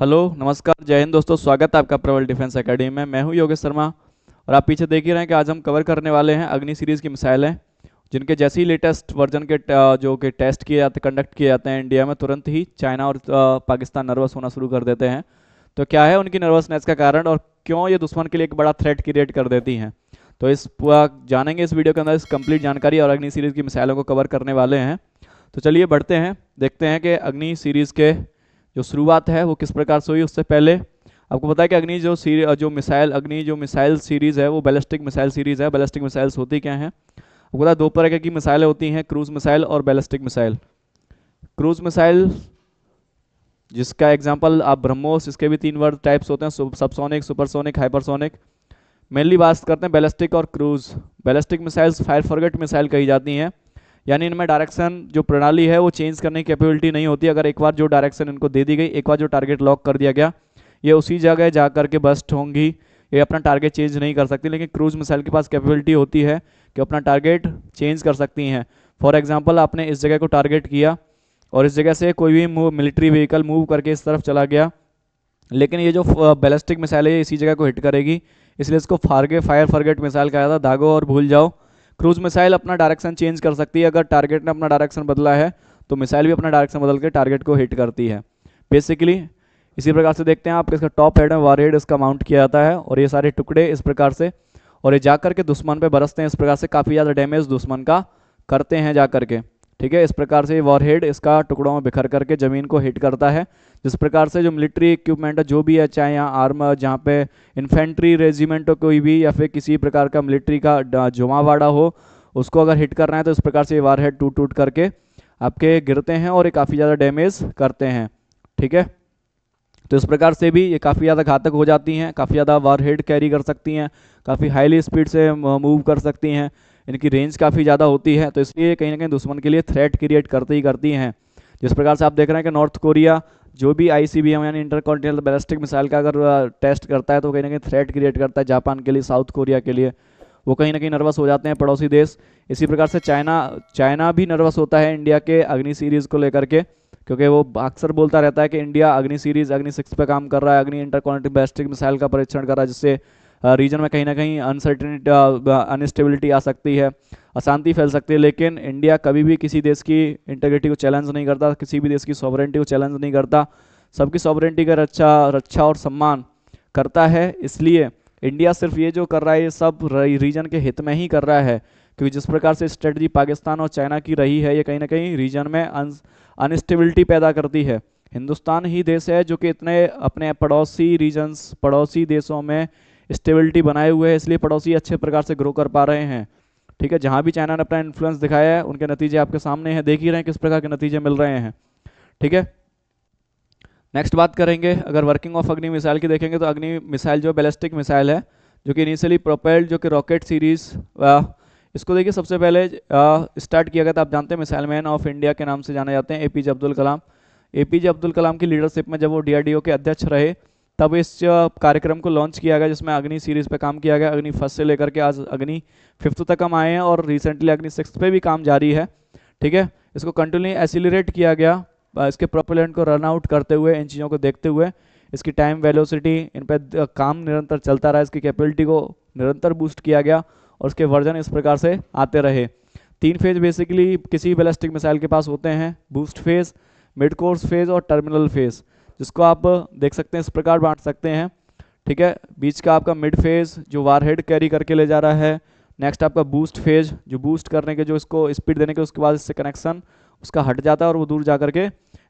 hello नमस्कार जय हिंद दोस्तों स्वागत है आपका प्रवल डिफेंस एकेडमी में मैं हूं योगेश शर्मा और आप पीछे देख ही रहे हैं कि आज हम कवर करने वाले हैं अग्नि सीरीज़ की मिसाइलें जिनके जैसे ही लेटेस्ट वर्जन के जो कि टेस्ट किए जाते कंडक्ट किए जाते हैं इंडिया में तुरंत ही चाइना और पाकिस्तान नर्वस होना शुरू कर देते हैं तो क्या है उनकी नर्वसनेस का कारण और क्यों ये दुश्मन के लिए एक बड़ा थ्रेट क्रिएट कर देती हैं तो इस पूरा जानेंगे इस वीडियो के अंदर इस कंप्लीट जानकारी और अग्नि सीरीज़ की मिसाइलों को कवर करने वाले हैं तो चलिए बढ़ते हैं देखते हैं कि अग्नि सीरीज़ के जो शुरुआत है वो किस प्रकार से हुई उससे पहले आपको पता है कि अग्नि जो सीरी जो मिसाइल अग्नि जो मिसाइल सीरीज़ है वो बैलिस्टिक मिसाइल सीरीज़ है बैलिस्टिक मिसाइल्स होती क्या हैं आपको पता है दो प्रकार की मिसाइलें होती हैं क्रूज मिसाइल और बैलिस्टिक मिसाइल क्रूज मिसाइल जिसका एग्जाम्पल आप ब्रह्मोस इसके भी तीन वर्ड टाइप्स होते हैं सबसोनिक सुपरसोनिक हाइपरसोनिक मेनली बात करते हैं बैलिस्टिक और cruise ballistic missiles fire forget missile कही जाती हैं यानी इनमें डायरेक्शन जो प्रणाली है वो चेंज करने की कैपेबिलिटी नहीं होती अगर एक बार जो डायरेक्शन इनको दे दी गई एक बार जो टारगेट लॉक कर दिया गया ये उसी जगह जा करके बस्ट होंगी ये अपना टारगेट चेंज नहीं कर सकती लेकिन क्रूज मिसाइल के पास कैपेबिलिटी होती है कि अपना टारगेट चेंज कर सकती हैं फॉर एग्जाम्पल आपने इस जगह को टारगेट किया और इस जगह से कोई भी मिलिट्री व्हीकल मूव करके इस तरफ चला गया लेकिन ये जो बैलिस्टिक मिसाइल है इसी जगह को हिट करेगी इसलिए इसको फारगे फायर फारगेट मिसाइल कहा था दागो और भूल जाओ क्रूज मिसाइल अपना डायरेक्शन चेंज कर सकती है अगर टारगेट ने अपना डायरेक्शन बदला है तो मिसाइल भी अपना डायरेक्शन बदल के टारगेट को हिट करती है बेसिकली इसी प्रकार से देखते हैं आप इसका टॉप हेड है वार हेड इसका माउंट किया जाता है और ये सारे टुकड़े इस प्रकार से और ये जाकर के दुश्मन पे बरसते हैं इस प्रकार से काफ़ी ज़्यादा डैमेज दुश्मन का करते हैं जाकर के ठीक है इस प्रकार से ये वॉरहेड इसका टुकड़ों में बिखर करके ज़मीन को हिट करता है जिस प्रकार से जो मिलिट्री इक्विपमेंट है जो भी है चाहे यहाँ आर्म जहाँ पे इन्फेंट्री रेजिमेंट हो कोई भी या फिर किसी प्रकार का मिलिट्री का जुमावाड़ा हो उसको अगर हिट करना है तो इस प्रकार से ये हेड टूट टूट करके आपके गिरते हैं और ये काफ़ी ज़्यादा डैमेज करते हैं ठीक है तो इस प्रकार से भी ये काफ़ी ज़्यादा घातक हो जाती हैं काफ़ी ज़्यादा वार हेड कैरी कर सकती हैं काफ़ी हाईली स्पीड से मूव कर सकती हैं इनकी रेंज काफ़ी ज़्यादा होती है तो इसलिए कहीं ना कहीं दुश्मन के लिए थ्रेट क्रिएट करती ही करती हैं जिस प्रकार से आप देख रहे हैं कि नॉर्थ कोरिया जो भी आई सी बी एम यानी इंटरकॉन्टिनेंटल बैलिस्टिक मिसाइल का अगर टेस्ट करता है तो कहीं ना कहीं थ्रेट क्रिएट करता है जापान के लिए साउथ कोरिया के लिए वो कहीं ना कहीं नर्वस हो जाते हैं पड़ोसी देश इसी प्रकार से चाइना चाइना भी नर्वस होता है इंडिया के अग्नि सीरीज़ को लेकर के क्योंकि वो अक्सर बोलता रहता है कि इंडिया अग्नि सीरीज़ अग्नि सिक्स पर काम कर रहा है अग्नि इंटरकॉन्टिनेंटल बैलिस्टिक मिसाइल का परीक्षण कर रहा है जिससे रीजन में कहीं ना कहीं अनसर्टनिटी अनस्टेबिलिटी आ सकती है अशांति फैल सकती है लेकिन इंडिया कभी भी किसी देश की इंटेग्रिटी को चैलेंज नहीं करता किसी भी देश की सॉवरेंटी को चैलेंज नहीं करता सबकी सॉवरेंटी का रक्षा रक्षा और सम्मान करता है इसलिए इंडिया सिर्फ ये जो कर रहा है ये सब रीजन के हित में ही कर रहा है क्योंकि जिस प्रकार से स्ट्रेटजी पाकिस्तान और चाइना की रही है ये कहीं ना कहीं रीजन में अनस्टेबिलिटी पैदा करती है हिंदुस्तान ही देश है जो कि इतने अपने पड़ोसी रीजन्स पड़ोसी देशों में स्टेबिलिटी बनाए हुए हैं इसलिए पड़ोसी अच्छे प्रकार से ग्रो कर पा रहे हैं ठीक है जहाँ भी चाइना ने अपना इन्फ्लुएंस दिखाया है उनके नतीजे आपके सामने हैं देख ही रहे हैं किस प्रकार के नतीजे मिल रहे हैं ठीक है नेक्स्ट बात करेंगे अगर वर्किंग ऑफ अग्नि मिसाइल की देखेंगे तो अग्नि मिसाइल जो बैलिस्टिक मिसाइल है जो कि इनिशियली प्रोपेल्ड जो कि रॉकेट सीरीज इसको देखिए सबसे पहले स्टार्ट किया गया था आप जानते हैं मिसाइल मैन ऑफ इंडिया के नाम से जाने जाते हैं ए अब्दुल कलाम ए अब्दुल कलाम की लीडरशिप में जब वो डी के अध्यक्ष रहे तब इस कार्यक्रम को लॉन्च किया गया जिसमें अग्नि सीरीज़ पे काम किया गया अग्नि फर्स्ट से लेकर के आज अग्नि फिफ्थ तक हम आए हैं और रिसेंटली अग्नि सिक्स पे भी काम जारी है ठीक है इसको कंटिन्यू एसिलरेट किया गया इसके प्रोपेलेंट को रन आउट करते हुए इन चीज़ों को देखते हुए इसकी टाइम वेलोसिटी इन पर काम निरंतर चलता रहा इसकी कैपेबिलिटी को निरंतर बूस्ट किया गया और उसके वर्जन इस प्रकार से आते रहे तीन फेज बेसिकली किसी बैलिस्टिक मिसाइल के पास होते हैं boost phase mid course phase और टर्मिनल फेज़ जिसको आप देख सकते हैं इस प्रकार बांट सकते हैं ठीक है बीच का आपका मिड फेज जो वारहेड कैरी करके ले जा रहा है नेक्स्ट आपका बूस्ट फेज जो बूस्ट करने के जो इसको स्पीड देने के उसके बाद इससे कनेक्शन उसका हट जाता है और वो दूर जा करके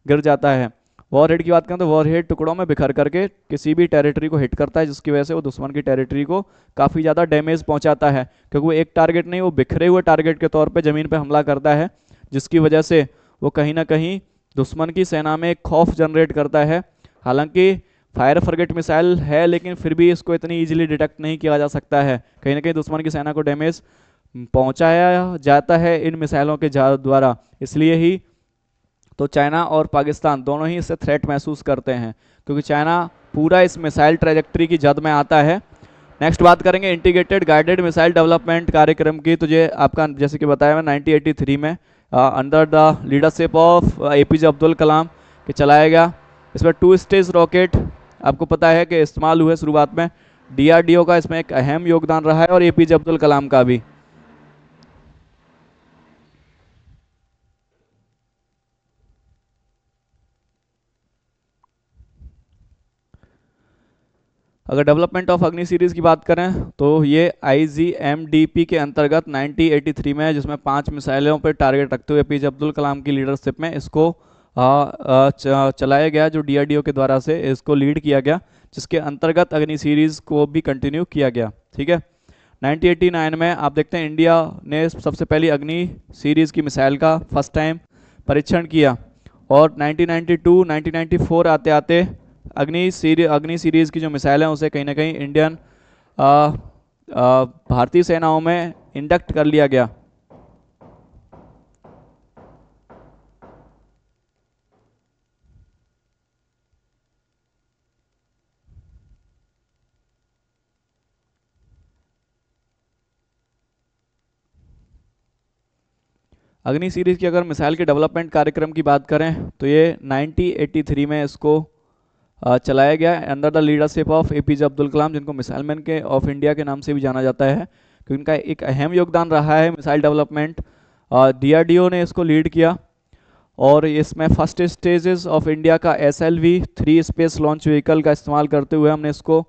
गिर जाता है वॉर हेड की बात करें तो वॉर हेड टुकड़ों में बिखर करके किसी भी टेरिटरी को हिट करता है जिसकी वजह से वो दुश्मन की टेरिटरी को काफ़ी ज़्यादा डैमेज पहुंचाता है क्योंकि वो एक टारगेट नहीं वो बिखरे हुए टारगेट के तौर पर ज़मीन पर हमला करता है जिसकी वजह से वो कहीं ना कहीं दुश्मन की सेना में एक खौफ जनरेट करता है हालांकि फायर फर्गेट मिसाइल है लेकिन फिर भी इसको इतनी ईजिली डिटेक्ट नहीं किया जा सकता है कहीं ना कहीं दुश्मन की सेना को डैमेज पहुंचाया जाता है इन मिसाइलों के द्वारा इसलिए ही तो चाइना और पाकिस्तान दोनों ही इससे थ्रेट महसूस करते हैं क्योंकि चाइना पूरा इस मिसाइल ट्रेजेक्ट्री की जद में आता है नेक्स्ट बात करेंगे इंटीग्रेटेड गाइडेड मिसाइल डेवलपमेंट कार्यक्रम की तो ये आपका जैसे कि बताया मैं 1983 में under the leadership of A P J Abdul Kalam के चलाया गया इसमें टू स्टेज रॉकेट आपको पता है कि इस्तेमाल हुए शुरुआत में डी का इसमें एक अहम योगदान रहा है और ए पी जे अब्दुल कलाम का भी अगर डेवलपमेंट ऑफ अग्नि सीरीज की बात करें तो ये आईजीएमडीपी के अंतर्गत 1983 में जिसमें पांच मिसाइलों पर टारगेट रखते हुए पीजे अब्दुल कलाम की लीडरशिप में इसको चलाया गया जो डीआरडीओ के द्वारा से इसको लीड किया गया जिसके अंतर्गत अग्नि सीरीज को भी कंटिन्यू किया गया ठीक है 1989 में आप देखते हैं इंडिया ने सबसे पहली अग्नि सीरीज की मिसाइल का फर्स्ट टाइम परीक्षण किया और 1992, 1994 आते आते अग्नि सीरी अग्नि सीरीज़ की जो मिसाइल है उसे कहीं ना कहीं इंडियन भारतीय सेनाओं में इंडक्ट कर लिया गया अग्नि सीरीज़ की अगर मिसाइल के डेवलपमेंट कार्यक्रम की बात करें तो ये 1983 में इसको चलाया गया under the leadership of A P J Abdul Kalam जिनको मिसाइल मैन के ऑफ इंडिया के नाम से भी जाना जाता है क्योंकि इनका एक अहम योगदान रहा है मिसाइल डेवलपमेंट डी ने इसको लीड किया और इसमें फर्स्ट स्टेजेस ऑफ इंडिया का S L V three space launch vehicle का इस्तेमाल करते हुए हमने इसको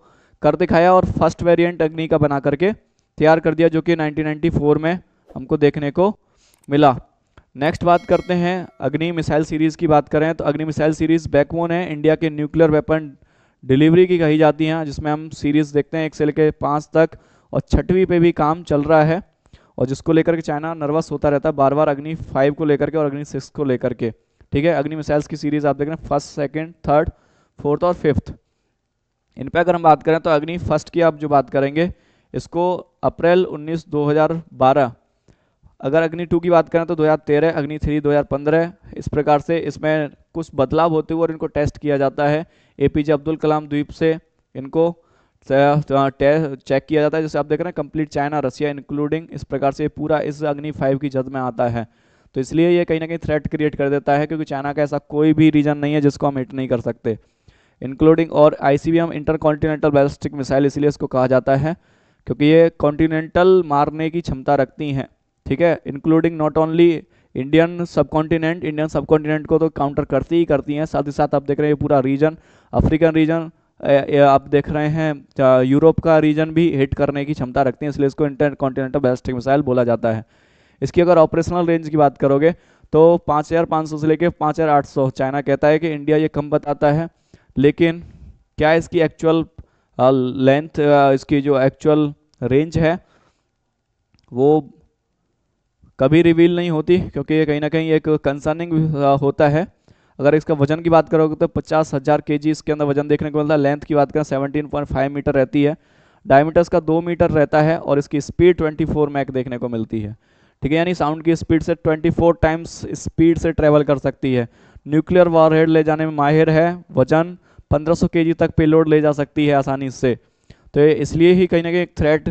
कर दिखाया और फर्स्ट वेरिएंट अग्नि का बना करके तैयार कर दिया जो कि 1994 में हमको देखने को मिला नेक्स्ट बात करते हैं अग्नि मिसाइल सीरीज़ की बात करें तो अग्नि मिसाइल सीरीज़ बैकबोन है इंडिया के न्यूक्लियर वेपन डिलीवरी की कही जाती हैं जिसमें हम सीरीज़ देखते हैं एक से लेकर पाँच तक और छठवीं पे भी काम चल रहा है और जिसको लेकर के चाइना नर्वस होता रहता है बार बार अग्नि फाइव को लेकर के और अग्नि सिक्स को लेकर के ठीक है अग्नि मिसाइल्स की सीरीज़ आप देख रहे हैं फर्स्ट सेकेंड थर्ड फोर्थ और फिफ्थ इन पर अगर हम बात करें तो अग्नि फर्स्ट की आप जो बात करेंगे इसको अप्रैल उन्नीस दो अगर अग्नि टू की बात करें तो 2013 अग्नि थ्री 2015 इस प्रकार से इसमें कुछ बदलाव होते हुए और इनको टेस्ट किया जाता है एपीजे अब्दुल कलाम द्वीप से इनको चेक किया जाता है जैसे आप देख रहे हैं कंप्लीट चाइना रसिया इंक्लूडिंग इस प्रकार से पूरा इस अग्नि फाइव की जद में आता है तो इसलिए ये कहीं ना कहीं थ्रेट क्रिएट कर देता है क्योंकि चाइना का ऐसा कोई भी रीजन नहीं है जिसको हम हिट नहीं कर सकते इंक्लूडिंग और आईसीबीएम इंटरकॉन्टिनेंटल बैलिस्टिक मिसाइल इसलिए इसको कहा जाता है क्योंकि ये कॉन्टिनेंटल मारने की क्षमता रखती हैं ठीक है including not only Indian subcontinent Indian subcontinent को तो काउंटर करती ही करती हैं साथ ही साथ आप देख रहे हैं पूरा रीजन अफ्रीकन रीजन आप देख रहे हैं यूरोप का रीजन भी हिट करने की क्षमता रखती है इसलिए इसको इंटर कॉन्टिनेंटल बैलिस्टिक मिसाइल बोला जाता है इसकी अगर ऑपरेशनल रेंज की बात करोगे तो पाँच हज़ार पाँच सौ से लेकर पाँच हज़ार आठ सौ चाइना कहता है कि इंडिया ये कम बताता है लेकिन क्या इसकी एक्चुअल लेंथ इसकी जो एक्चुअल रेंज है वो कभी रिवील नहीं होती क्योंकि ये कहीं ना कहीं एक कंसर्निंग होता है अगर इसका वजन की बात करोगे तो पचास हज़ार के जी इसके अंदर वजन देखने को मिलता है लेंथ की बात करें सेवनटीन पॉइंट फाइव मीटर रहती है डायमीटर का दो मीटर रहता है और इसकी स्पीड ट्वेंटी फोर मैक देखने को मिलती है ठीक है यानी साउंड की स्पीड से ट्वेंटी फोर टाइम्स स्पीड से ट्रेवल कर सकती है न्यूक्लियर वॉरहेड ले जाने में माहिर है वजन के जी तक पेलोड ले जा सकती है आसानी से तो इसलिए ही कहीं ना कहीं एक थ्रेट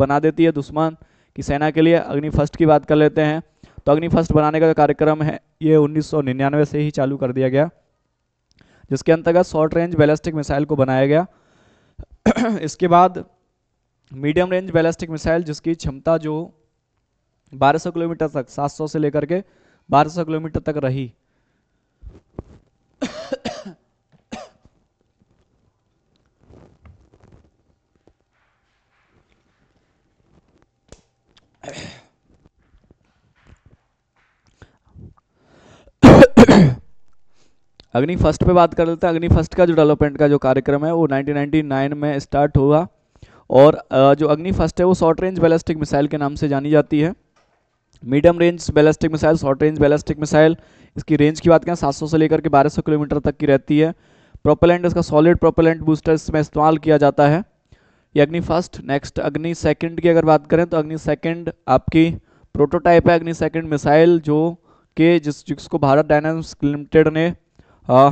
बना देती है दुश्मन कि सेना के लिए अग्नि फर्स्ट की बात कर लेते हैं तो अग्नि फर्स्ट बनाने का जो कार्यक्रम है ये 1999 से ही चालू कर दिया गया जिसके अंतर्गत शॉर्ट रेंज बैलिस्टिक मिसाइल को बनाया गया इसके बाद मीडियम रेंज बैलिस्टिक मिसाइल जिसकी क्षमता जो 1200 किलोमीटर तक 700 से लेकर के 1200 किलोमीटर तक रही अग्नि फर्स्ट पे बात कर लेते हैं अग्नि फर्स्ट का जो डेवलपमेंट का जो कार्यक्रम है वो 1999 में स्टार्ट हुआ और जो अग्नि फर्स्ट है वो शॉर्ट रेंज बैलिस्टिक मिसाइल के नाम से जानी जाती है medium range ballistic missile short range ballistic missile इसकी रेंज की बात करें सात से लेकर के बारह किलोमीटर तक की रहती है प्रोपेलेंट इसका सॉलिड प्रोपेलेंट बूस्टर इसमें इस्तेमाल किया जाता है ये अग्नि फर्स्ट नेक्स्ट अग्नि सेकंड की अगर बात करें तो अग्नि सेकंड आपकी प्रोटोटाइप है अग्नि सेकंड मिसाइल जो के जिस जिसको भारत डायनामिक्स लिमिटेड ने आ,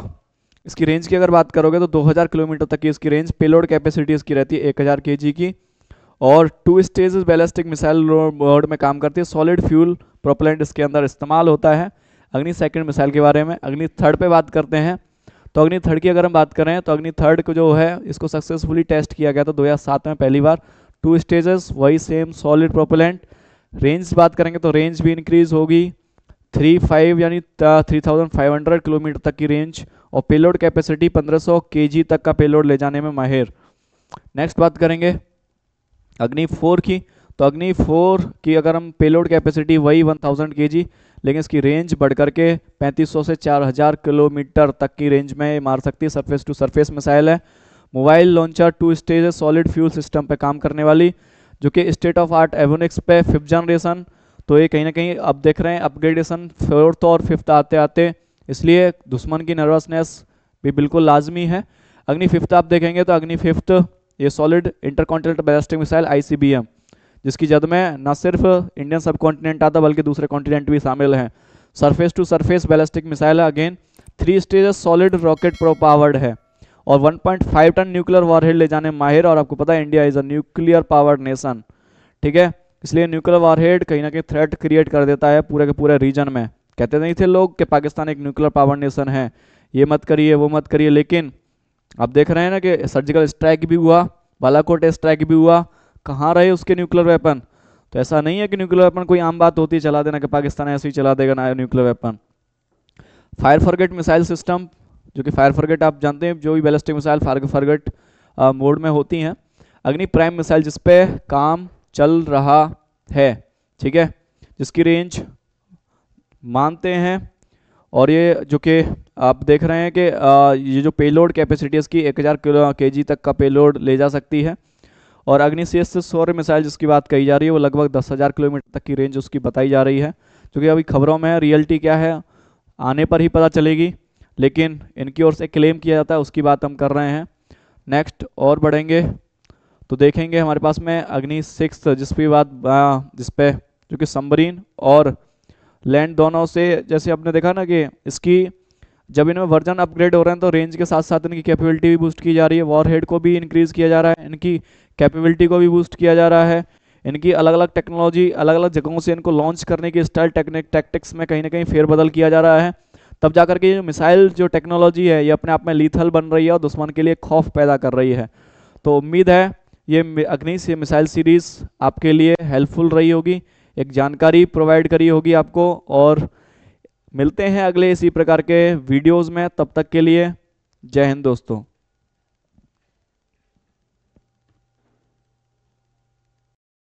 इसकी रेंज की अगर बात करोगे तो 2000 किलोमीटर तक की इसकी रेंज पेलोड कैपेसिटी इसकी रहती है 1000 जी की और two stage ballistic missile road में काम करती है सॉलिड फ्यूल प्रोपलेंट इसके अंदर इस्तेमाल होता है अग्नि सेकेंड मिसाइल के बारे में अग्नि थर्ड पे बात करते हैं तो अग्नि थर्ड की अगर हम बात करें तो अग्नि थर्ड को जो है इसको सक्सेसफुली टेस्ट किया गया था दो में पहली बार टू स्टेजेस वही सेम सॉलिड प्रोपलेंट रेंज बात करेंगे तो रेंज भी इंक्रीज होगी थ्री फाइव यानी three thousand five hundred kilometre तक की रेंज और पेलोड कैपेसिटी पंद्रह के जी तक का पेलोड ले जाने में माहिर नेक्स्ट बात करेंगे अग्नि फोर की तो अग्नि फोर की अगर हम पेलोड कैपेसिटी वही वन थाउजेंड के लेकिन इसकी रेंज बढ़ करके 3500 से 4000 किलोमीटर तक की रेंज में मार सकती है सरफेस टू सरफेस मिसाइल है mobile launcher two stage solid fuel system पर काम करने वाली जो कि स्टेट ऑफ आर्ट एवोनिक्स पे फिफ्थ जनरेशन तो ये कहीं ना कहीं अब देख रहे हैं अपग्रेडेशन फोर्थ और फिफ्थ आते आते इसलिए दुश्मन की नर्वसनेस भी बिल्कुल लाजमी है अग्नि फिफ्थ आप देखेंगे तो अग्नि फिफ्थ ये solid intercontinental ballistic missile ICBM जिसकी जद में न सिर्फ इंडियन सब कॉन्टिनेंट आता बल्कि दूसरे कॉन्टिनेंट भी शामिल हैं surface to surface ballistic missile again three stage solid rocket pro powered है और 1.5 टन न्यूक्लियर वॉरहेड ले जाने माहिर और आपको पता है India is a nuclear powered nation ठीक है इसलिए न्यूक्लियर वारहेड कहीं ना कहीं थ्रेट क्रिएट कर देता है पूरे के पूरे रीजन में कहते नहीं थे लोग कि पाकिस्तान एक न्यूक्लियर पावर नेशन है ये मत करिए वो मत करिए लेकिन आप देख रहे हैं ना कि सर्जिकल स्ट्राइक भी हुआ बालाकोट स्ट्राइक भी हुआ कहाँ रहे उसके न्यूक्लियर वेपन तो ऐसा नहीं है कि न्यूक्लियर वेपन कोई आम बात होती है चला देना कि पाकिस्तान ऐसे ही चला देगा ना nuclear weapon fire forget missile system जो कि फायर फॉरगेट आप जानते हैं जो भी ballistic missile fire forget mode में होती हैं अग्नि प्राइम मिसाइल जिसपे काम चल रहा है ठीक है जिसकी रेंज मानते हैं और ये जो कि आप देख रहे हैं कि ये जो पेलोड कैपेसिटी है इसकी एक हज़ार किलो के तक का पेलोड ले जा सकती है और अग्नि सी एस सौर्य मिसाइल जिसकी बात कही जा रही है वो लगभग दस हज़ार किलोमीटर तक की रेंज उसकी बताई जा रही है क्योंकि अभी खबरों में रियलिटी क्या है आने पर ही पता चलेगी लेकिन इनकी ओर से क्लेम किया जाता है उसकी बात हम कर रहे हैं नेक्स्ट और बढ़ेंगे तो देखेंगे हमारे पास में अग्नि सिक्स जिस पे बात जिस पे जो कि सम्बरीन और लैंड दोनों से जैसे आपने देखा ना कि इसकी जब इनमें वर्जन अपग्रेड हो रहे हैं तो रेंज के साथ साथ इनकी कैपेबिलिटी भी बूस्ट की जा रही है वॉर हेड को भी इंक्रीज़ किया जा रहा है इनकी कैपेबिलिटी को भी बूस्ट किया जा रहा है इनकी अलग अलग टेक्नोलॉजी अलग अलग जगहों से इनको लॉन्च करने की स्टाइल टेक्निक टैक्टिक्स में कहीं ना कहीं फेरबदल किया जा रहा है तब जाकर के जो मिसाइल जो टेक्नोलॉजी है ये अपने आप में लीथल बन रही है और दुश्मन के लिए खौफ पैदा कर रही है तो उम्मीद है ये अग्नि से मिसाइल सीरीज़ आपके लिए हेल्पफुल रही होगी एक जानकारी प्रोवाइड करी होगी आपको और मिलते हैं अगले इसी प्रकार के वीडियोज़ में तब तक के लिए जय हिंद दोस्तों